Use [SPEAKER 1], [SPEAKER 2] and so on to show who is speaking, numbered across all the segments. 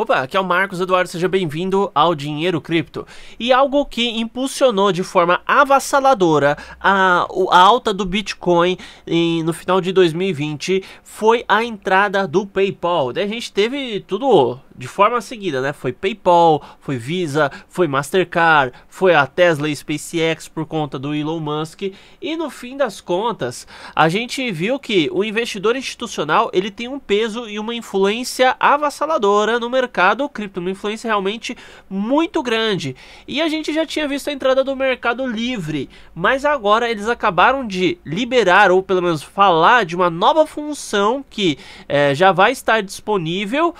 [SPEAKER 1] Opa, aqui é o Marcos Eduardo, seja bem-vindo ao Dinheiro Cripto. E algo que impulsionou de forma avassaladora a, a alta do Bitcoin em, no final de 2020 foi a entrada do PayPal. Daí a gente teve tudo de forma seguida, né? Foi PayPal, foi Visa, foi Mastercard, foi a Tesla e SpaceX por conta do Elon Musk. E no fim das contas, a gente viu que o investidor institucional ele tem um peso e uma influência avassaladora no mercado cripto, uma influência realmente muito grande. E a gente já tinha visto a entrada do Mercado Livre, mas agora eles acabaram de liberar ou pelo menos falar de uma nova função que é, já vai estar disponível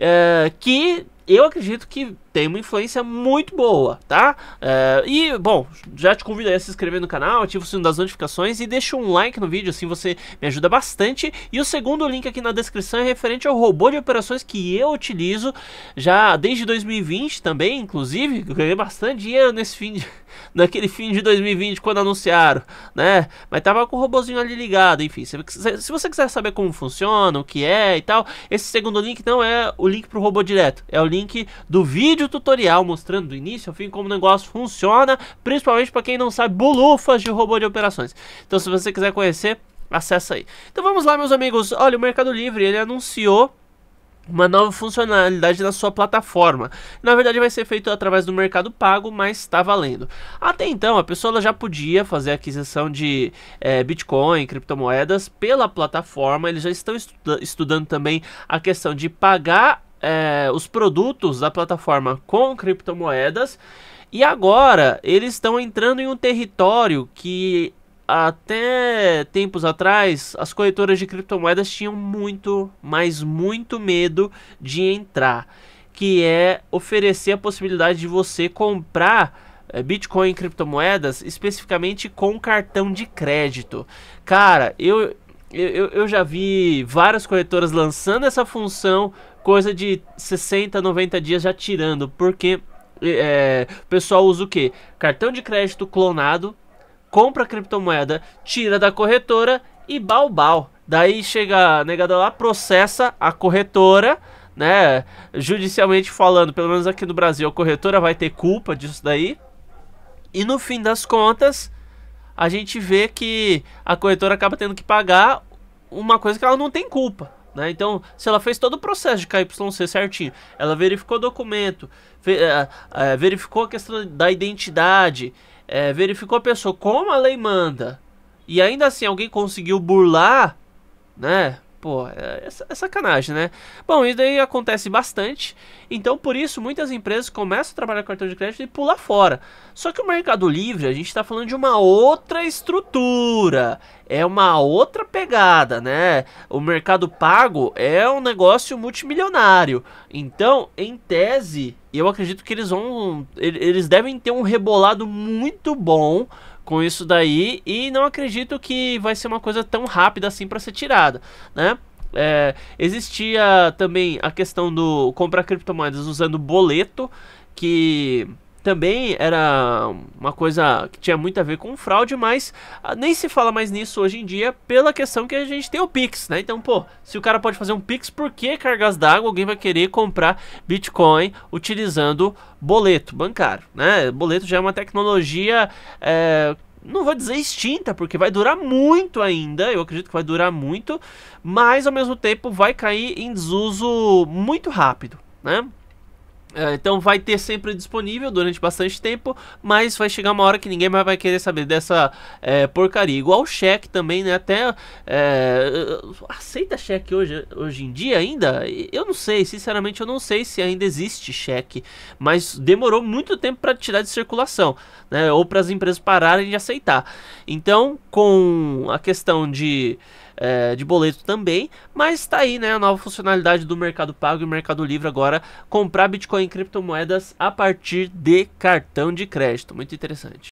[SPEAKER 1] é, que eu acredito que tem uma influência muito boa, tá? É, e, bom, já te convido a se inscrever no canal, ativa o sino das notificações e deixa um like no vídeo, assim você me ajuda bastante. E o segundo link aqui na descrição é referente ao robô de operações que eu utilizo já desde 2020 também, inclusive, eu ganhei bastante dinheiro nesse fim de, naquele fim de 2020 quando anunciaram, né? Mas tava com o robozinho ali ligado, enfim, se, se você quiser saber como funciona, o que é e tal, esse segundo link não é o link pro robô direto, é o link do vídeo tutorial mostrando do início ao fim como o negócio funciona, principalmente para quem não sabe bolufas de robô de operações. Então se você quiser conhecer, acessa aí. Então vamos lá, meus amigos. Olha, o Mercado Livre, ele anunciou uma nova funcionalidade na sua plataforma. Na verdade, vai ser feito através do Mercado Pago, mas está valendo. Até então, a pessoa já podia fazer aquisição de é, Bitcoin, criptomoedas pela plataforma. Eles já estão estu estudando também a questão de pagar é, os produtos da plataforma com criptomoedas. E agora eles estão entrando em um território que até tempos atrás as corretoras de criptomoedas tinham muito, mas muito medo de entrar, que é oferecer a possibilidade de você comprar é, Bitcoin e criptomoedas especificamente com cartão de crédito. Cara, eu, eu, eu já vi várias corretoras lançando essa função coisa de 60, 90 dias já tirando, porque é, o pessoal usa o que? Cartão de crédito clonado, compra criptomoeda, tira da corretora e balbal. Daí chega a negada lá, processa a corretora, né? Judicialmente falando, pelo menos aqui no Brasil, a corretora vai ter culpa disso daí. E no fim das contas, a gente vê que a corretora acaba tendo que pagar uma coisa que ela não tem culpa. Né? Então, se ela fez todo o processo de KYC certinho, ela verificou o documento, eh, eh, eh, verificou a questão da identidade, é, verificou a pessoa como a lei manda, e ainda assim alguém conseguiu burlar, né? Pô, é, é, é sacanagem, né? Bom, isso daí acontece bastante. Então, por isso, muitas empresas começam a trabalhar com cartão de crédito e pular fora. Só que o Mercado Livre, a gente está falando de uma outra estrutura. É uma outra pegada, né? O Mercado Pago é um negócio multimilionário. Então, em tese, eu acredito que eles vão. Eles devem ter um rebolado muito bom com isso daí e não acredito que vai ser uma coisa tão rápida assim para ser tirada, né? É, existia também a questão do comprar criptomoedas usando boleto que também era uma coisa que tinha muito a ver com fraude, mas ah, nem se fala mais nisso hoje em dia pela questão que a gente tem o Pix, né? Então, pô, se o cara pode fazer um Pix, por que cargas d'água alguém vai querer comprar Bitcoin utilizando boleto bancário, né? Boleto já é uma tecnologia é, não vou dizer extinta, porque vai durar muito ainda, eu acredito que vai durar muito, mas ao mesmo tempo vai cair em desuso muito rápido, né? É, então vai ter sempre disponível durante bastante tempo, mas vai chegar uma hora que ninguém mais vai querer saber dessa é, porcaria. Igual o cheque também, né? Até é, aceita cheque hoje, hoje em dia ainda? Eu não sei, sinceramente eu não sei se ainda existe cheque, mas demorou muito tempo para tirar de circulação, né? Ou para as empresas pararem de aceitar. Então, com a questão de é, de boleto também, mas está aí né, a nova funcionalidade do Mercado Pago e Mercado Livre agora, comprar Bitcoin e criptomoedas a partir de cartão de crédito, muito interessante.